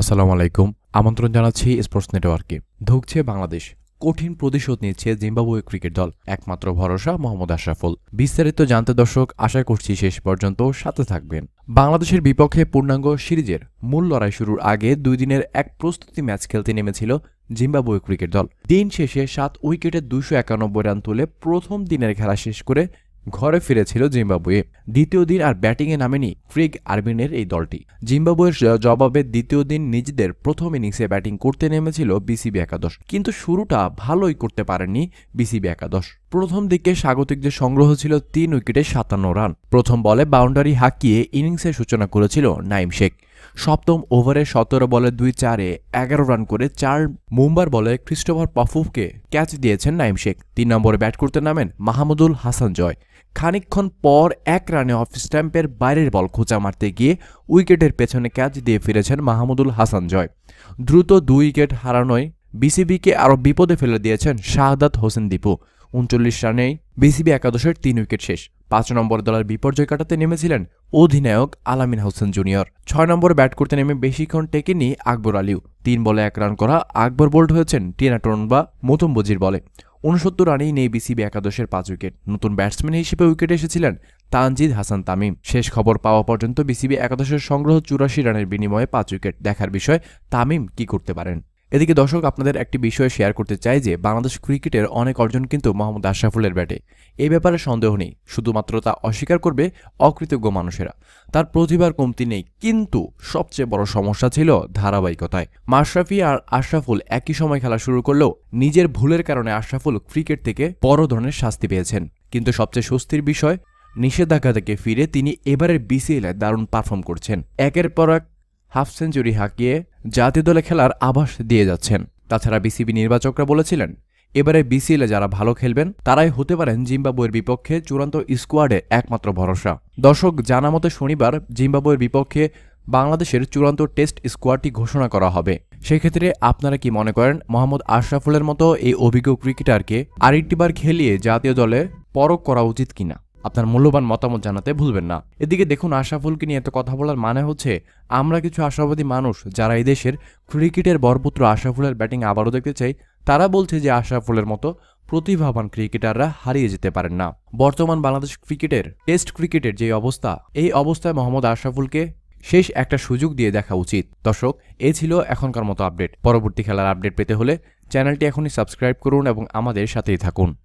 আসসালামু আলাইকুম আমন্ত্রণ জানাচ্ছি স্পোর্টস নেটওয়ার্কে ধুকছে বাংলাদেশ কঠিন প্রতিশোধ নিচ্ছে জিম্বাবুয়ে ক্রিকেট দল একমাত্র ভরসা মোহাম্মদ আশরাফুল বিস্তারিত জানতে দর্শক আশা করছি শেষ পর্যন্ত সাথে থাকবেন বাংলাদেশের বিপক্ষে পূর্ণাঙ্গ সিরিজের মূল লড়াই শুরুর আগে দুই দিনের এক প্রস্তুতি ম্যাচ খেলতে নেমেছিল জিম্বাবুয়ে ক্রিকেট দল দিন শেষে সাত উইকেটে দুইশো একানব্বই রান তুলে প্রথম দিনের খেলা শেষ করে ঘরে ফিরেছিল জিম্বাবুয়ে দ্বিতীয় দিন আর ব্যাটিংয়ে নামেনি ফ্রিগ আরবিনের এই দলটি জিম্বাবুয়ের জবাবে দ্বিতীয় দিন নিজেদের প্রথম ইনিংসে ব্যাটিং করতে নেমেছিল বিসিবি একাদশ কিন্তু শুরুটা ভালোই করতে পারেননি বিসিবি একাদশ প্রথম দিকে স্বাগতিকদের সংগ্রহ ছিল তিন উইকেটে সাতান্ন রান প্রথম বলে বাউন্ডারি হাঁকিয়ে ইনিংসের সূচনা করেছিল নাইম শেখ সপ্তম ওভারে সতেরো বলে দুই চারে এগারো রান করে চার মুম্বার বলে ক্রিস্টোফার পাফুফকে ক্যাচ দিয়েছেন নাইম শেখ তিন নম্বরে ব্যাট করতে নামেন মাহমুদুল হাসান জয় খানিকক্ষণ পর এক রানে অফ স্ট্যাম্পের বাইরের বল খোঁচা মারতে গিয়ে উইকেটের পেছনে ক্যাচ দিয়ে ফিরেছেন মাহমুদুল হাসান জয় দ্রুত দুই উইকেট হারানোয় বিসিবিকে আরও বিপদে ফেলে দিয়েছেন শাহাদাত হোসেন দীপু উনচল্লিশ রানেই বিসিবি একাদশের তিন উইকেট শেষ পাঁচ নম্বর দলের বিপর্যয় কাটাতে নেমেছিলেন অধিনায়ক আলামিন হোসেন জুনিয়র ছয় নম্বরে ব্যাট করতে নেমে বেশিক্ষণ টেকেনি আকবর আলীও তিন বলে এক রান করা আকবর বোল্ড হয়েছেন টিনাটন বা মোতম্বজির বলে উনসত্তর রানেই নেই বিসিবি একাদশের পাঁচ উইকেট নতুন ব্যাটসম্যান হিসেবে উইকেট এসেছিলেন তানজিদ হাসান তামিম শেষ খবর পাওয়া পর্যন্ত বিসিবি একাদশের সংগ্রহ চুরাশি রানের বিনিময়ে পাঁচ উইকেট দেখার বিষয় তামিম কি করতে পারেন এদিকে দর্শক আপনাদের একটি বিষয় শেয়ার করতে চাই যে বাংলাদেশ ক্রিকেটের অনেক অর্জন কিন্তু মোহাম্মদ আশরাফুলের ব্যাটে এই ব্যাপারে সন্দেহ নেই শুধুমাত্র তা অস্বীকার করবে অকৃতজ্ঞ মানুষেরা তার প্রতিভার কমতি নেই কিন্তু সবচেয়ে বড় সমস্যা ছিল ধারাবাহিকতায় মাশরাফি আর আশরাফুল একই সময় খেলা শুরু করলেও নিজের ভুলের কারণে আশরাফুল ক্রিকেট থেকে বড় ধরনের শাস্তি পেয়েছেন কিন্তু সবচেয়ে স্বস্তির বিষয় নিষেধাজ্ঞা থেকে ফিরে তিনি এবারের বিসিএলে দারুণ পারফর্ম করছেন একের পর এক হাফ সেঞ্চুরি হাঁকিয়ে জাতীয় দলে খেলার আভাস দিয়ে যাচ্ছেন তাছাড়া বিসিবি নির্বাচকরা বলেছিলেন এবারে বিসিএলে যারা ভালো খেলবেন তারাই হতে পারেন জিম্বাবুয়ের বিপক্ষে চূড়ান্ত স্কোয়াডে একমাত্র ভরসা দর্শক জানা মতে শনিবার জিম্বাবুয়ের বিপক্ষে বাংলাদেশের চূড়ান্ত টেস্ট স্কোয়াডটি ঘোষণা করা হবে সেক্ষেত্রে আপনারা কি মনে করেন মোহাম্মদ আশরাফুলের মতো এই অভিজ্ঞ ক্রিকেটারকে আরেকটিবার খেলিয়ে জাতীয় দলে পরক করা উচিত কিনা আপনার মূল্যবান মতামত জানাতে ভুলবেন না এদিকে দেখুন আশাফুলকে নিয়ে এত কথা বলার মানে হচ্ছে আমরা কিছু আশাবাদী মানুষ যারা দেশের ক্রিকেটের বরপুত্র আশাফুলের ব্যাটিং আবারও দেখতে চাই তারা বলছে যে আশাফুলের মতো প্রতিভাবান ক্রিকেটাররা হারিয়ে যেতে পারেন না বর্তমান বাংলাদেশ ক্রিকেটের টেস্ট ক্রিকেটের যে অবস্থা এই অবস্থায় মোহাম্মদ আশাফুলকে শেষ একটা সুযোগ দিয়ে দেখা উচিত দর্শক এ ছিল এখনকার মতো আপডেট পরবর্তী খেলার আপডেট পেতে হলে চ্যানেলটি এখনই সাবস্ক্রাইব করুন এবং আমাদের সাথেই থাকুন